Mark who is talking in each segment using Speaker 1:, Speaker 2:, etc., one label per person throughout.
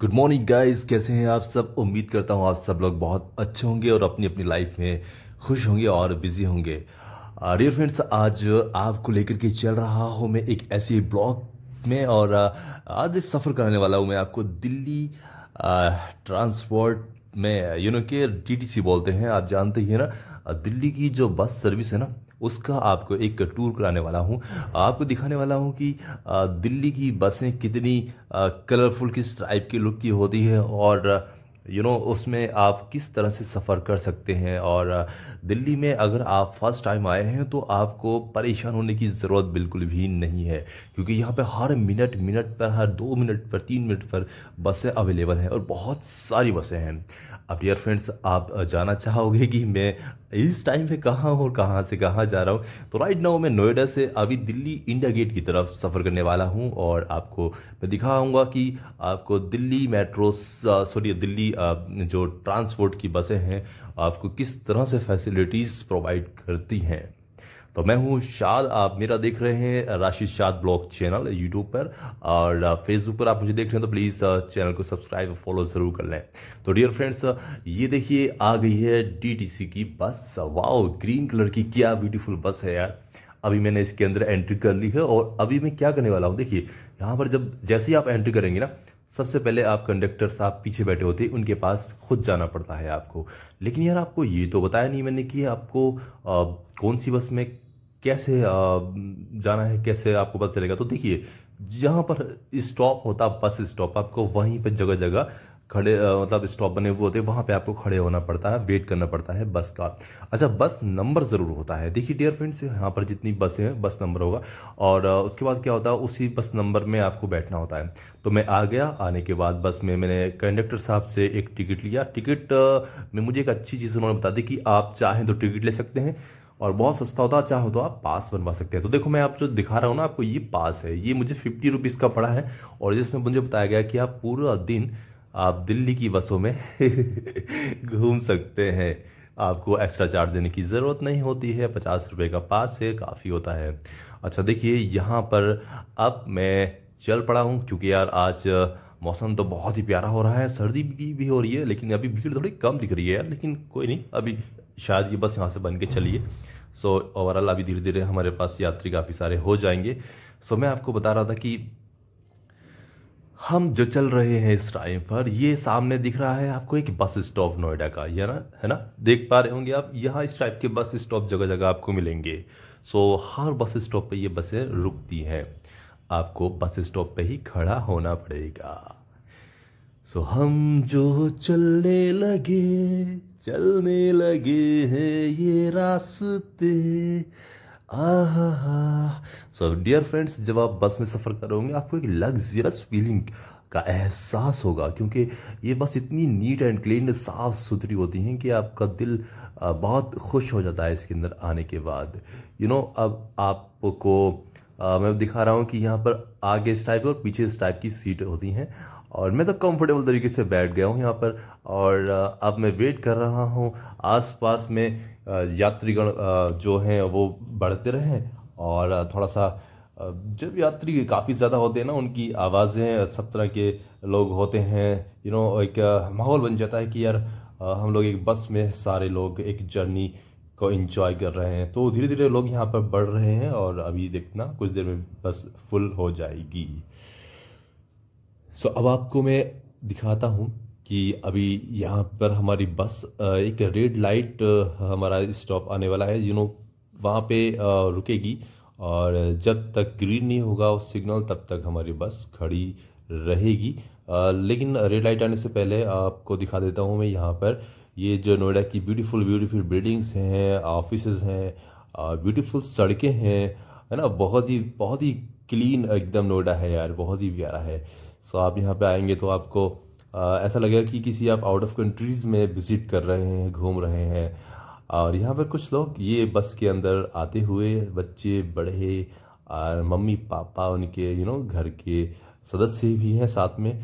Speaker 1: good morning guys कैसे हैं आप सब उम्मीद करता हूँ आप सब लोग बहुत अच्छे होंगे और अपनी अपनी लाइफ में खुश होंगे और बिजी होंगे डियर uh, फ्रेंड्स आज आपको लेकर के चल रहा हूँ मैं एक ऐसे ब्लॉग में और uh, आज सफ़र करने वाला हूँ मैं आपको दिल्ली ट्रांसपोर्ट uh, में यू नो के डीटीसी बोलते हैं आप जानते ही है ना दिल्ली की जो बस सर्विस है ना उसका आपको एक टूर कराने वाला हूँ आपको दिखाने वाला हूँ कि दिल्ली की बसें कितनी कलरफुल किस टाइप की लुक की होती है और यू नो उसमें आप किस तरह से सफ़र कर सकते हैं और दिल्ली में अगर आप फर्स्ट टाइम आए हैं तो आपको परेशान होने की ज़रूरत बिल्कुल भी नहीं है क्योंकि यहाँ पे हर मिनट मिनट पर हर दो मिनट पर तीन मिनट पर बसें अवेलेबल हैं और बहुत सारी बसें हैं अब डियर फ्रेंड्स आप जाना चाहोगे कि मैं इस टाइम पे कहाँ और कहाँ से कहाँ जा रहा हूँ तो राइट नाउ मैं नोएडा से अभी दिल्ली इंडिया गेट की तरफ सफ़र करने वाला हूँ और आपको मैं दिखाऊँगा कि आपको दिल्ली मेट्रो सॉरी दिल्ली जो ट्रांसपोर्ट की बसें हैं आपको किस तरह से फैसिलिटीज़ प्रोवाइड करती हैं तो मैं हूं शाद आप मेरा देख रहे हैं राशिद शाद ब्लॉग चैनल यूट्यूब पर और फेसबुक पर आप मुझे देख रहे हैं तो प्लीज़ uh, चैनल को सब्सक्राइब और फॉलो ज़रूर कर लें तो डियर फ्रेंड्स uh, ये देखिए आ गई है डीटीसी की बस वाओ ग्रीन कलर की क्या ब्यूटीफुल बस है यार अभी मैंने इसके अंदर एंट्री कर ली है और अभी मैं क्या करने वाला हूँ देखिए यहाँ पर जब जैसे ही आप एंट्री करेंगे ना सबसे पहले आप कंडक्टर्स आप पीछे बैठे होते उनके पास खुद जाना पड़ता है आपको लेकिन यार आपको ये तो बताया नहीं मैंने कि आपको आ, कौन सी बस में कैसे आ, जाना है कैसे आपको पता चलेगा तो देखिए जहाँ पर स्टॉप होता बस स्टॉप आपको वहीं पर जगह जगह खड़े मतलब स्टॉप बने हुए होते हैं वहाँ पे आपको खड़े होना पड़ता है वेट करना पड़ता है बस का अच्छा बस नंबर ज़रूर होता है देखिए डियर फ्रेंड्स यहाँ पर जितनी बसें हैं बस नंबर होगा और उसके बाद क्या होता है उसी बस नंबर में आपको बैठना होता है तो मैं आ गया आने के बाद बस में मैंने कंडक्टर साहब से एक टिकट लिया टिकट में मुझे एक अच्छी चीज़ उन्होंने बता दी कि आप चाहें तो टिकट ले सकते हैं और बहुत सस्ता होता है चाहो तो आप पास बनवा सकते हैं तो देखो मैं आप जो दिखा रहा हूँ ना आपको ये पास है ये मुझे फिफ्टी रुपीज़ का पड़ा है और जिसमें मुझे बताया गया कि आप पूरा दिन आप दिल्ली की बसों में घूम सकते हैं आपको एक्स्ट्रा चार्ज देने की ज़रूरत नहीं होती है पचास रुपये का पास से काफ़ी होता है अच्छा देखिए यहाँ पर अब मैं चल पड़ा हूँ क्योंकि यार आज मौसम तो बहुत ही प्यारा हो रहा है सर्दी भी, भी हो रही है लेकिन अभी भीड़ थोड़ी कम दिख रही है यार लेकिन कोई नहीं अभी शायद ये बस यहाँ से बन के चलिए सो ओवरऑल अभी धीरे धीरे हमारे पास यात्री काफ़ी सारे हो जाएंगे सो मैं आपको बता रहा था कि हम जो चल रहे हैं इस टाइम पर ये सामने दिख रहा है आपको एक बस स्टॉप नोएडा का ये ना है ना देख पा रहे होंगे आप यहाँ इस टाइप के बस स्टॉप जगह जगह आपको मिलेंगे सो हर बस स्टॉप पे ये बसें रुकती हैं आपको बस स्टॉप पे ही खड़ा होना पड़ेगा सो हम जो चलने लगे चलने लगे हैं ये रास्ते सो डियर फ्रेंड्स जब आप बस में सफ़र करोगे आपको एक लग्जरस फीलिंग का एहसास होगा क्योंकि ये बस इतनी नीट एंड क्लीन साफ़ सुथरी होती हैं कि आपका दिल बहुत खुश हो जाता है इसके अंदर आने के बाद यू you नो know, अब आपको आ, मैं दिखा रहा हूँ कि यहाँ पर आगे इस टाइप और पीछे इस टाइप की सीट होती हैं और मैं तो कंफर्टेबल तरीके से बैठ गया हूँ यहाँ पर और अब मैं वेट कर रहा हूँ आसपास में यात्रीगण जो हैं वो बढ़ते रहे और थोड़ा सा जब यात्री काफ़ी ज़्यादा होते हैं ना उनकी आवाज़ें सब तरह के लोग होते हैं यू नो एक माहौल बन जाता है कि यार हम लोग एक बस में सारे लोग एक जर्नी को इंजॉय कर रहे हैं तो धीरे धीरे लोग यहाँ पर बढ़ रहे हैं और अभी देखना कुछ देर में बस फुल हो जाएगी सो अब आपको मैं दिखाता हूँ कि अभी यहाँ पर हमारी बस एक रेड लाइट हमारा स्टॉप आने वाला है यू नो वहाँ पे रुकेगी और जब तक ग्रीन नहीं होगा उस सिग्नल तब तक हमारी बस खड़ी रहेगी लेकिन रेड लाइट आने से पहले आपको दिखा देता हूँ मैं यहाँ पर ये जो नोएडा की ब्यूटीफुल ब्यूटीफुल बिल्डिंग्स हैं ऑफिस हैं ब्यूटीफुल सड़कें हैं है ना बहुत ही बहुत ही क्लीन एकदम नोएडा है यार बहुत ही प्यारा है सो आप यहाँ पे आएंगे तो आपको ऐसा लगेगा कि किसी आप आउट ऑफ कंट्रीज़ में विज़िट कर रहे हैं घूम रहे हैं और यहाँ पर कुछ लोग ये बस के अंदर आते हुए बच्चे बड़े और मम्मी पापा उनके यू नो घर के सदस्य भी हैं साथ में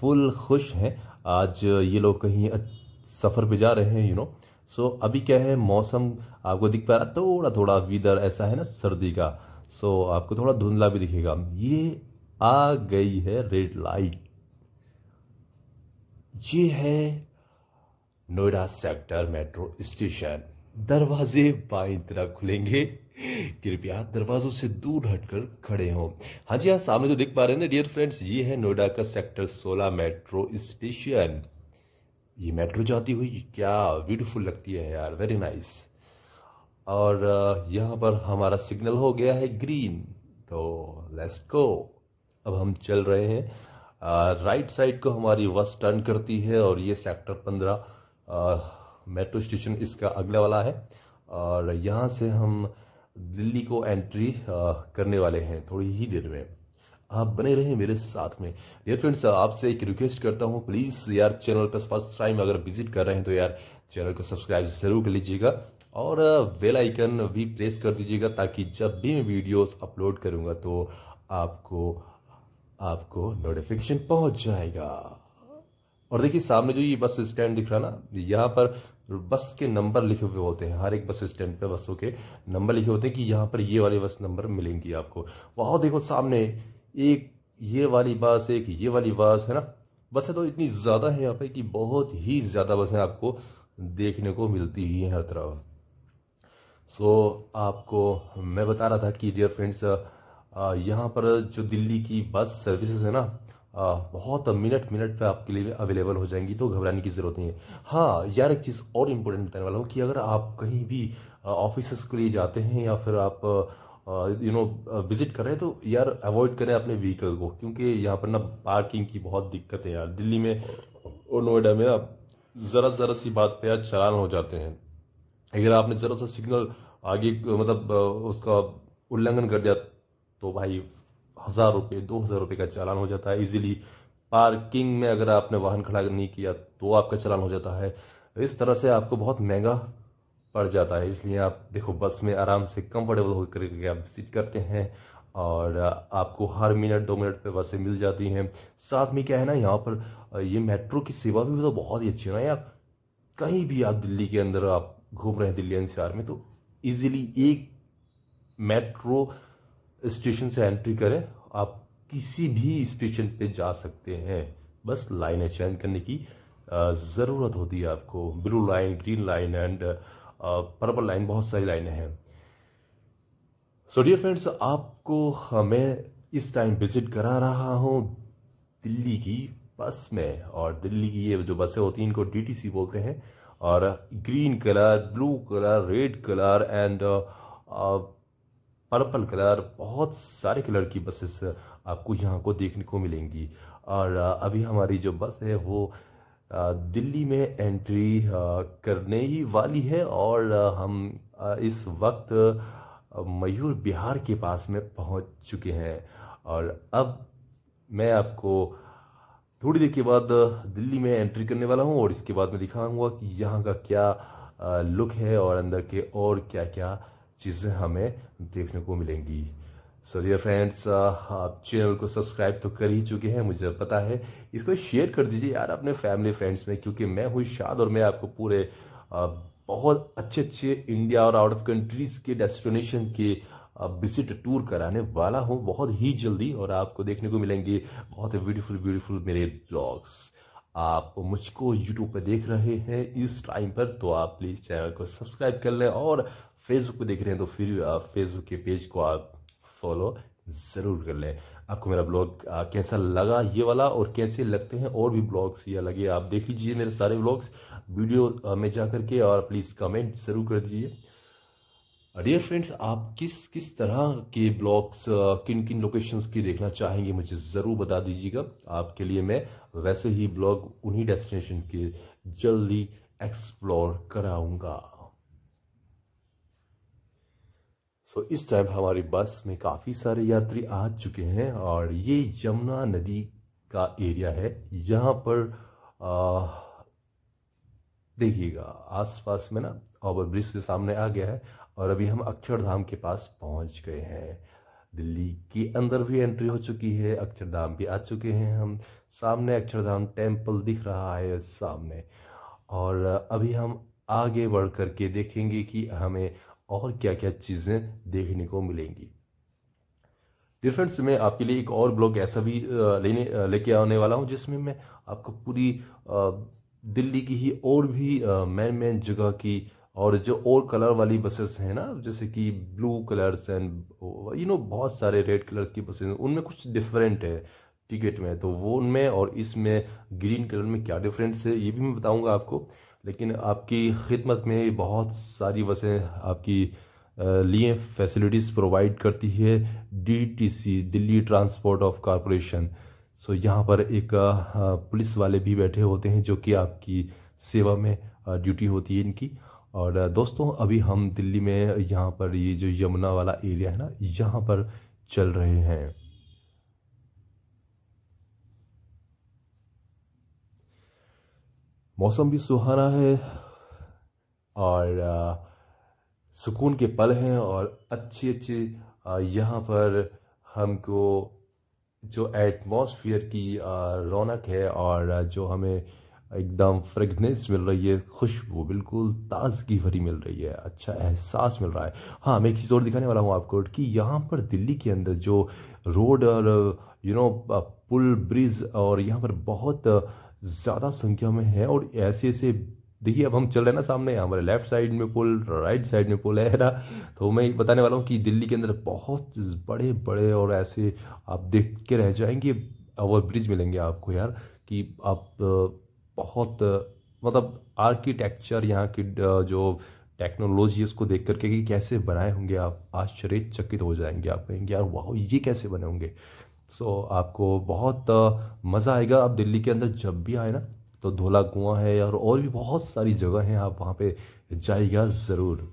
Speaker 1: फुल खुश हैं आज ये लोग कहीं सफ़र पे जा रहे हैं यू नो सो अभी क्या है मौसम आपको दिख पा रहा थोड़ा थोड़ा वीदर ऐसा है ना सर्दी का सो आपको थोड़ा धुंधला भी दिखेगा ये आ गई है रेड लाइट ये है नोएडा सेक्टर मेट्रो स्टेशन दरवाजे बाई तरफ खुलेंगे कृपया दरवाजों से दूर हटकर खड़े हों हाँ जी हाँ सामने जो देख पा रहे हैं ना डियर फ्रेंड्स ये है नोएडा का सेक्टर 16 मेट्रो स्टेशन ये मेट्रो जाती हुई क्या ब्यूटीफुल लगती है यार वेरी नाइस और यहाँ पर हमारा सिग्नल हो गया है ग्रीन तो लेट्स गो अब हम चल रहे हैं राइट साइड को हमारी बस टर्न करती है और ये सेक्टर पंद्रह मेट्रो स्टेशन इसका अगला वाला है और यहाँ से हम दिल्ली को एंट्री आ, करने वाले हैं थोड़ी ही देर में आप बने रहें मेरे साथ में डियर फ्रेंड्स आपसे एक रिक्वेस्ट करता हूँ प्लीज़ यार चैनल पर फर्स्ट टाइम अगर विजिट कर रहे हैं तो यार चैनल को सब्सक्राइब जरूर कर लीजिएगा और बेल आइकन भी प्रेस कर दीजिएगा ताकि जब भी मैं वीडियोस अपलोड करूँगा तो आपको आपको नोटिफिकेशन पहुंच जाएगा और देखिए सामने जो ये बस स्टैंड दिख रहा ना यहाँ पर बस के नंबर लिखे हुए होते हैं हर एक बस स्टैंड पे बसों के नंबर लिखे होते हैं कि यहाँ पर ये वाली बस नंबर मिलेंगी आपको वाह देखो सामने एक ये वाली बस एक ये वाली बस है ना बसें तो इतनी ज़्यादा है यहाँ पे कि बहुत ही ज़्यादा बसें आपको देखने को मिलती ही है हर तरफ सो so, आपको मैं बता रहा था कि डियर फ्रेंड्स यहाँ पर जो दिल्ली की बस सर्विसेज है ना आ, बहुत मिनट मिनट पे आपके लिए अवेलेबल हो जाएंगी तो घबराने की ज़रूरत नहीं है हाँ यार एक चीज़ और इम्पोर्टेंट बताने वाला हूँ कि अगर आप कहीं भी ऑफिस के लिए जाते हैं या फिर आप यू नो विजिट कर रहे हैं तो यार अवॉइड करें अपने व्हीकल को क्योंकि यहाँ पर ना पार्किंग की बहुत दिक्कत है यार दिल्ली में और नोएडा में ना ज़रा ज़रा सी बात पे यार चलान हो जाते हैं अगर आपने ज़रा सा सिग्नल आगे मतलब उसका उल्लंघन कर दिया तो भाई हज़ार रुपये दो हज़ार रुपये का चालान हो जाता है इजीली पार्किंग में अगर आपने वाहन खड़ा नहीं किया तो आपका चालान हो जाता है इस तरह से आपको बहुत महंगा पड़ जाता है इसलिए आप देखो बस में आराम से कंफर्टेबल होकर आप विजिट करते हैं और आपको हर मिनट दो मिनट पे बसें मिल जाती हैं साथ में क्या है ना यहाँ पर ये मेट्रो की सेवा भी तो बहुत ही अच्छी है ना यार कहीं भी आप दिल्ली के अंदर आप घूम रहे हैं दिल्ली एनसीआर में तो इजीली एक मेट्रो स्टेशन से एंट्री करें आप किसी भी स्टेशन पे जा सकते हैं बस लाइनें चेंज करने की ज़रूरत होती है आपको blue line green line and purple line बहुत सारी लाइनें हैं सो डियर फ्रेंड्स आपको मैं इस टाइम विजिट करा रहा हूँ दिल्ली की बस में और दिल्ली की ये जो बसें होती हैं इनको डीटीसी बोलते हैं और green colour blue colour red colour and purple colour बहुत सारे कलर की बसेस आपको यहाँ को देखने को मिलेंगी और uh, अभी हमारी जो बस है वो uh, दिल्ली में एंट्री uh, करने ही वाली है और हम इस वक्त मयूर बिहार के पास में पहुंच चुके हैं और अब मैं आपको थोड़ी देर के बाद दिल्ली में एंट्री करने वाला हूं और इसके बाद मैं दिखाऊंगा कि यहाँ का क्या लुक है और अंदर के और क्या क्या चीज़ें हमें देखने को मिलेंगी सो डियर फ्रेंड्स आप चैनल को सब्सक्राइब तो कर ही चुके हैं मुझे पता है इसको शेयर कर दीजिए यार अपने फैमिली फ्रेंड्स में क्योंकि मैं हूँ शाद और मैं आपको पूरे बहुत अच्छे अच्छे इंडिया और आउट ऑफ कंट्रीज़ के डेस्टिनेशन के विजिट टूर कराने वाला हूँ बहुत ही जल्दी और आपको देखने को मिलेंगे बहुत ही ब्यूटीफुल ब्यूटीफुल मेरे ब्लॉग्स आप मुझको यूट्यूब पर देख रहे हैं इस टाइम पर तो आप प्लीज़ चैनल को सब्सक्राइब कर लें और फेसबुक पर देख रहे हैं तो फिर आप फेसबुक के पेज को आप फॉलो ज़रूर कर लें आपको मेरा ब्लॉग कैसा लगा ये वाला और कैसे लगते हैं और भी ब्लॉग्स ये लगे आप देख लीजिए मेरे सारे ब्लॉग्स वीडियो में जा करके और प्लीज़ कमेंट ज़रूर कर दीजिए डियर फ्रेंड्स आप किस किस तरह के ब्लॉग्स किन किन लोकेशंस की देखना चाहेंगे मुझे ज़रूर बता दीजिएगा आपके लिए मैं वैसे ही ब्लॉग उन्हीं डेस्टिनेशन के जल्दी एक्सप्लोर कराऊंगा सो इस टाइम हमारी बस में काफ़ी सारे यात्री आ चुके हैं और ये यमुना नदी का एरिया है यहाँ पर देखिएगा आसपास में ना ओवर ब्रिज के सामने आ गया है और अभी हम अक्षरधाम के पास पहुँच गए हैं दिल्ली के अंदर भी एंट्री हो चुकी है अक्षरधाम भी आ चुके हैं हम सामने अक्षरधाम टेम्पल दिख रहा है सामने और अभी हम आगे बढ़ कर के देखेंगे कि हमें और क्या क्या चीज़ें देखने को मिलेंगी डियर फ्रेंड्स मैं आपके लिए एक और ब्लॉग ऐसा भी लेने लेके आने वाला हूँ जिसमें मैं आपको पूरी दिल्ली की ही और भी मैन मैन जगह की और जो और कलर वाली बसेस हैं ना जैसे कि blue colours and you know बहुत सारे रेड कलर्स की बसेस उनमें कुछ डिफरेंट है टिकट में तो वो उनमें और इसमें ग्रीन कलर में क्या डिफरेंस है ये भी मैं बताऊंगा आपको लेकिन आपकी खिदमत में बहुत सारी बसें आपकी लिए फैसिलिटीज़ प्रोवाइड करती है DTC Delhi transport of corporation so यहाँ पर एक पुलिस वाले भी बैठे होते हैं जो कि आपकी सेवा में ड्यूटी होती है इनकी और दोस्तों अभी हम दिल्ली में यहाँ पर ये जो यमुना वाला एरिया है ना यहाँ पर चल रहे हैं मौसम भी सुहाना है और सुकून के पल हैं और अच्छे अच्छे यहाँ पर हमको जो एटमॉस्फेयर की रौनक है और जो हमें एकदम फ्रेगनेंस मिल रही है खुशबू बिल्कुल ताजगी भरी मिल रही है अच्छा एहसास मिल रहा है हाँ मैं एक चीज़ और दिखाने वाला हूँ आपको कि यहाँ पर दिल्ली के अंदर जो रोड और यू नो पुल ब्रिज और यहाँ पर बहुत ज़्यादा संख्या में है और ऐसे ऐसे देखिए अब हम चल रहे हैं ना सामने हमारे लेफ्ट साइड में पुल राइट साइड में पुल है ना तो मैं बताने वाला हूँ कि दिल्ली के अंदर बहुत बड़े बड़े और ऐसे आप देख के रह जाएंगे ओवर ब्रिज मिलेंगे आपको यार कि आप बहुत मतलब आर्किटेक्चर यहाँ की जो टेक्नोलॉजी उसको देख करके कि कैसे बनाए होंगे आप आश्चर्यचकित हो जाएंगे आप कहेंगे यार वाह ये कैसे बने होंगे सो so, आपको बहुत मज़ा आएगा आप दिल्ली के अंदर जब भी आए ना तो धोला कुआं है यार और भी बहुत सारी जगह हैं आप वहाँ पे जाइएगा ज़रूर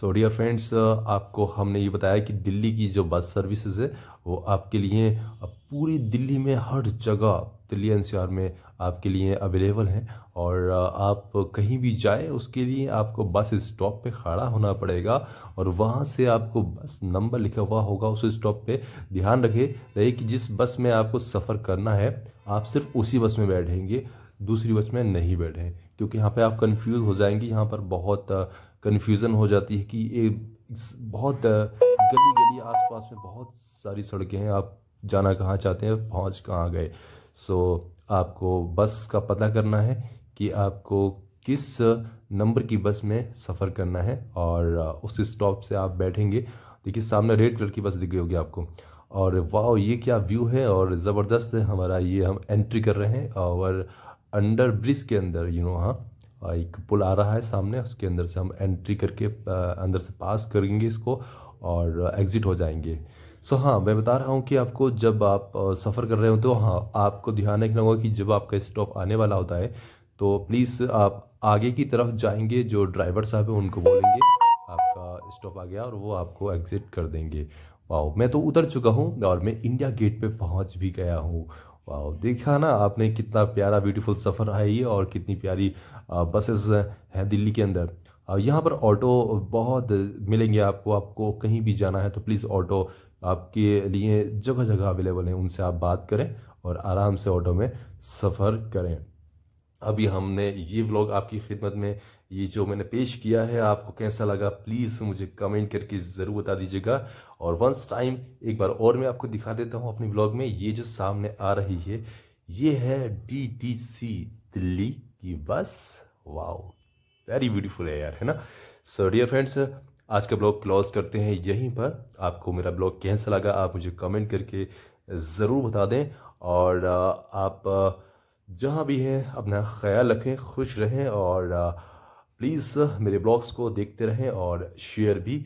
Speaker 1: सो डियर फ्रेंड्स आपको हमने ये बताया कि दिल्ली की जो बस सर्विसेज है वो आपके लिए पूरी दिल्ली में हर जगह दिल्ली एनसीआर में आपके लिए अवेलेबल हैं और आप कहीं भी जाएं उसके लिए आपको बस स्टॉप पे खड़ा होना पड़ेगा और वहाँ से आपको बस नंबर लिखा हुआ होगा उस स्टॉप पे ध्यान रखे रहे कि जिस बस में आपको सफ़र करना है आप सिर्फ उसी बस में बैठेंगे दूसरी बस में नहीं बैठें क्योंकि यहाँ पे आप कंफ्यूज हो जाएंगे यहाँ पर बहुत कन्फ्यूज़न हो जाती है कि ये बहुत गली गली आसपास में बहुत सारी सड़कें हैं आप जाना कहाँ चाहते हैं पहुँच कहाँ गए सो so, आपको बस का पता करना है कि आपको किस नंबर की बस में सफ़र करना है और उस स्टॉप से आप बैठेंगे देखिए सामने रेड कलर की बस दिख गई होगी आपको और वाह ये क्या व्यू है और ज़बरदस्त हमारा ये हम एंट्री कर रहे हैं और अंडर ब्रिज के अंदर यू नो हाँ एक पुल आ रहा है सामने उसके अंदर से हम एंट्री करके अंदर से पास करेंगे इसको और एग्ज़िट हो जाएंगे सो हाँ मैं बता रहा हूँ कि आपको जब आप सफ़र कर रहे हो तो हाँ आपको ध्यान रखना होगा कि जब आपका स्टॉप आने वाला होता है तो प्लीज़ आप आगे की तरफ जाएंगे जो ड्राइवर साहब हैं उनको बोलेंगे आपका स्टॉप आ गया और वो आपको एग्ज़िट कर देंगे वाओ मैं तो उतर चुका हूँ और मैं इंडिया गेट पे पहुँच भी गया हूँ वाह देखा ना आपने कितना प्यारा ब्यूटीफुल सफ़र है ये और कितनी प्यारी बसेस हैं दिल्ली के अंदर यहाँ पर ऑटो बहुत मिलेंगे आपको आपको कहीं भी जाना है तो प्लीज़ ऑटो आपके लिए जगह जगह अवेलेबल हैं उनसे आप बात करें और आराम से ऑटो में सफ़र करें अभी हमने ये ब्लॉग आपकी खिदमत में ये जो मैंने पेश किया है आपको कैसा लगा प्लीज़ मुझे कमेंट करके ज़रूर बता दीजिएगा और वंस टाइम एक बार और मैं आपको दिखा देता हूँ अपने ब्लॉग में ये जो सामने आ रही है ये है डी टी सी दिल्ली की बस वाओ वेरी ब्यूटीफुल है यार है ना सो डियर फ्रेंड्स आज का ब्लॉग क्लोज करते हैं यहीं पर आपको मेरा ब्लॉग कैसा लगा आप मुझे कमेंट करके ज़रूर बता दें और आप जहाँ भी हैं अपना ख्याल रखें खुश रहें और प्लीज़ मेरे ब्लॉग्स को देखते रहें और शेयर भी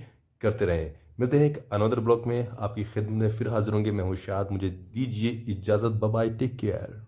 Speaker 1: करते रहें मिलते हैं एक अनदर ब्लॉग में आपकी खिदमत में फिर हाजिर होंगे मैं हूँ शायद मुझे दीजिए इजाज़त बाय टेक केयर